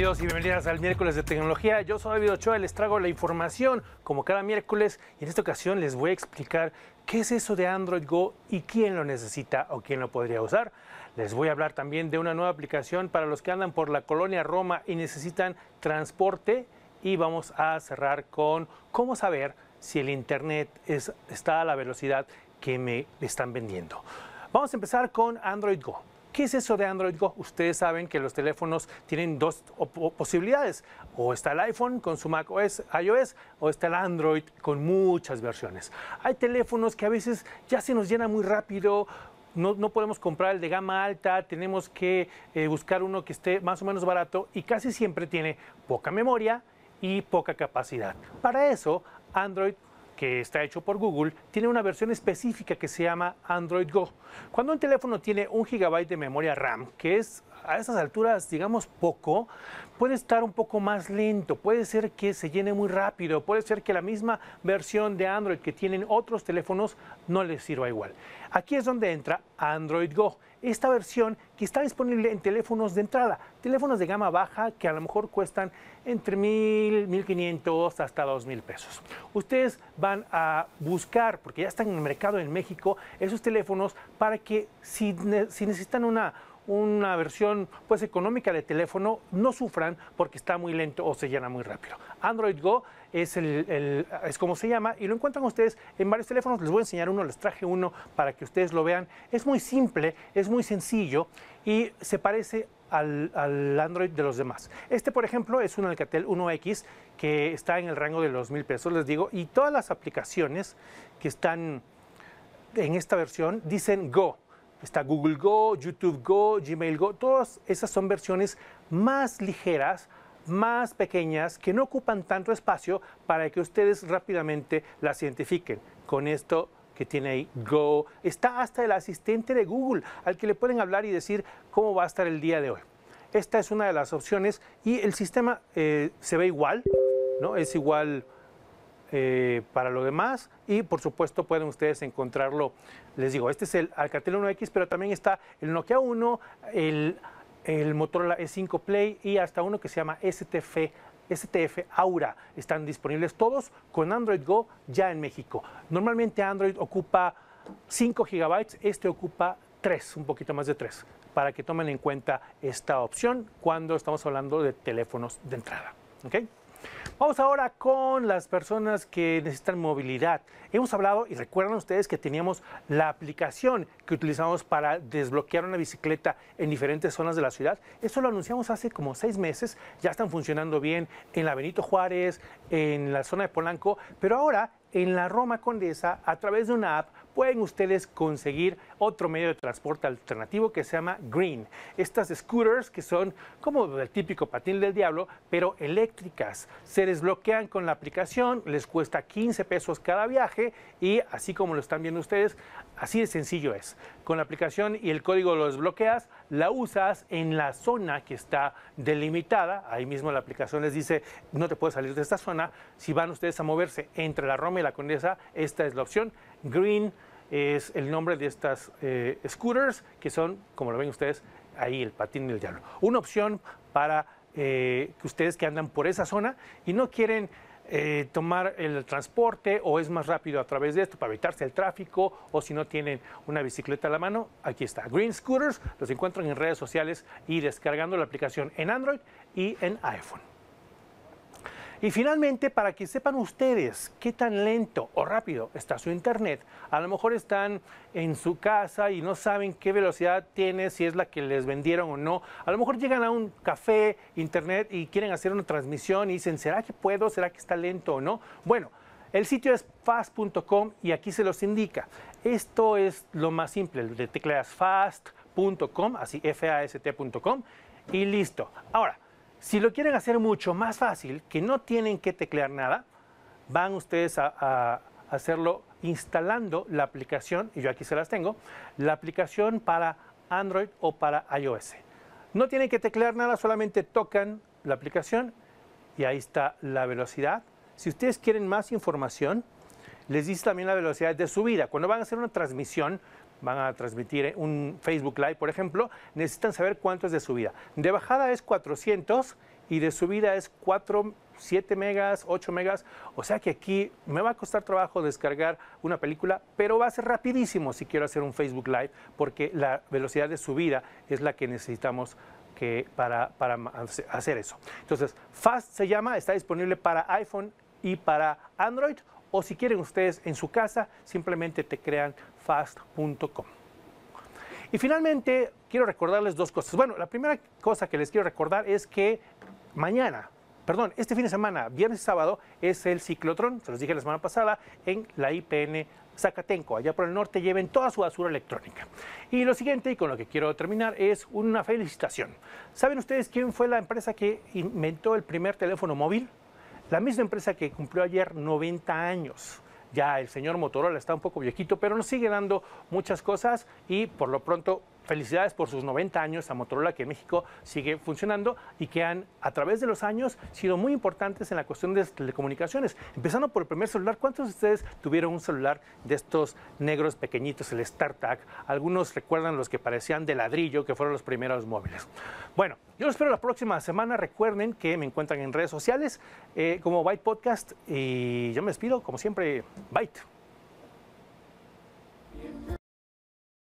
bienvenidos y bienvenidas al miércoles de tecnología. Yo soy David Ochoa, les traigo la información como cada miércoles y en esta ocasión les voy a explicar qué es eso de Android Go y quién lo necesita o quién lo podría usar. Les voy a hablar también de una nueva aplicación para los que andan por la colonia Roma y necesitan transporte y vamos a cerrar con cómo saber si el Internet está a la velocidad que me están vendiendo. Vamos a empezar con Android Go. ¿Qué es eso de Android Go? Ustedes saben que los teléfonos tienen dos posibilidades. O está el iPhone con su Mac iOS, o está el Android con muchas versiones. Hay teléfonos que a veces ya se nos llena muy rápido, no, podemos comprar el de gama alta, tenemos que eh, buscar uno que esté más o menos barato y casi siempre tiene poca memoria y poca capacidad. Para eso, Android que está hecho por Google, tiene una versión específica que se llama Android Go. Cuando un teléfono tiene un gigabyte de memoria RAM, que es a esas alturas, digamos, poco, puede estar un poco más lento, puede ser que se llene muy rápido, puede ser que la misma versión de Android que tienen otros teléfonos no les sirva igual. Aquí es donde entra Android Go esta versión que está disponible en teléfonos de entrada, teléfonos de gama baja que a lo mejor cuestan entre mil, mil quinientos hasta dos mil pesos. Ustedes van a buscar, porque ya están en el mercado en México, esos teléfonos para que si, si necesitan una una versión pues económica de teléfono, no sufran porque está muy lento o se llena muy rápido. Android Go es, el, es como se llama y lo encuentran ustedes en varios teléfonos. Les voy a enseñar uno, les traje uno para que ustedes lo vean. Es muy simple, es muy sencillo y se parece al, al, Android de los demás. Este, por ejemplo, es un Alcatel 1X que está en el rango de los mil pesos, les digo, y todas las aplicaciones que están en esta versión dicen Go. Está Google Go, YouTube Go, Gmail Go. Todas esas son versiones más ligeras, más pequeñas, que no ocupan tanto espacio para que ustedes rápidamente las identifiquen. Con esto que tiene ahí Go, está hasta el asistente de Google, al que le pueden hablar y decir cómo va a estar el día de hoy. Esta es una de las opciones y el sistema eh, se ve igual, ¿no? Es igual eh, para lo demás y por supuesto pueden ustedes encontrarlo, les digo, este es el Alcatel 1X, pero también está el Nokia 1, el, el Motorola E5 Play y hasta uno que se llama STF STF Aura. Están disponibles todos con Android Go ya en México. Normalmente Android ocupa 5 GB, este ocupa 3, un poquito más de 3, para que tomen en cuenta esta opción cuando estamos hablando de teléfonos de entrada. ¿Okay? Vamos ahora con las personas que necesitan movilidad. Hemos hablado y recuerdan ustedes que teníamos la aplicación que utilizamos para desbloquear una bicicleta en diferentes zonas de la ciudad. Eso lo anunciamos hace como seis meses. Ya están funcionando bien en la Benito Juárez, en la zona de Polanco, pero ahora en la Roma Condesa, a través de una app, pueden ustedes conseguir otro medio de transporte alternativo que se llama Green. Estas scooters que son como el típico patín del diablo, pero eléctricas. Se desbloquean con la aplicación, les cuesta 15 pesos cada viaje y así como lo están viendo ustedes, así de sencillo es. Con la aplicación y el código lo desbloqueas, la usas en la zona que está delimitada. Ahí mismo la aplicación les dice, no te puedes salir de esta zona. Si van ustedes a moverse entre la Roma y la Condesa, esta es la opción. Green es el nombre de estas eh, scooters, que son, como lo ven ustedes, ahí el patín y el Una opción para eh, que ustedes que andan por esa zona y no quieren eh, tomar el transporte o es más rápido a través de esto para evitarse el tráfico o si no tienen una bicicleta a la mano, aquí está. Green Scooters los encuentran en redes sociales y descargando la aplicación en Android y en iPhone. Y finalmente, para que sepan ustedes qué tan lento o rápido está su internet, a lo mejor están en su casa y no saben qué velocidad tiene, si es la que les vendieron o no. A lo mejor llegan a un café, internet y quieren hacer una transmisión y dicen, ¿será que puedo? ¿Será que está lento o no? Bueno, el sitio es fast.com y aquí se los indica. Esto es lo más simple, de tecleas fast.com, así F-A-S-T.com y listo. Ahora, si lo quieren hacer mucho más fácil, que no tienen que teclear nada, van ustedes a, hacerlo instalando la aplicación, y yo aquí se las tengo, la aplicación para Android o para iOS. No tienen que teclear nada, solamente tocan la aplicación y ahí está la velocidad. Si ustedes quieren más información, les dice también la velocidad de subida. Cuando van a hacer una transmisión, van a transmitir un Facebook Live, por ejemplo, necesitan saber cuánto es de subida. De bajada es 400 y de subida es 4, 7 megas, 8 megas. O sea que aquí me va a costar trabajo descargar una película, pero va a ser rapidísimo si quiero hacer un Facebook Live, porque la velocidad de subida es la que necesitamos para, para hacer eso. Entonces, Fast se llama, está disponible para iPhone y para Android o si quieren ustedes en su casa, simplemente te crean fast.com. Y finalmente, quiero recordarles dos cosas. Bueno, la primera cosa que les quiero recordar es que mañana, perdón, este fin de semana, viernes y sábado, es el ciclotrón, se los dije la semana pasada, en la IPN Zacatenco, allá por el norte, lleven toda su basura electrónica. Y lo siguiente, y con lo que quiero terminar, es una felicitación. ¿Saben ustedes quién fue la empresa que inventó el primer teléfono móvil? La misma empresa que cumplió ayer 90 años. Ya el señor Motorola está un poco viejito, pero nos sigue dando muchas cosas y por lo pronto felicidades por sus 90 años a Motorola que en México sigue funcionando y que han a través de los años sido muy importantes en la cuestión de telecomunicaciones. Empezando por el primer celular, ¿cuántos de ustedes tuvieron un celular de estos negros pequeñitos, el StarTAC? Algunos recuerdan los que parecían de ladrillo, que fueron los primeros móviles. Bueno, yo los espero la próxima semana. Recuerden que me encuentran en redes sociales eh, como Byte Podcast y yo me despido, como siempre, Byte.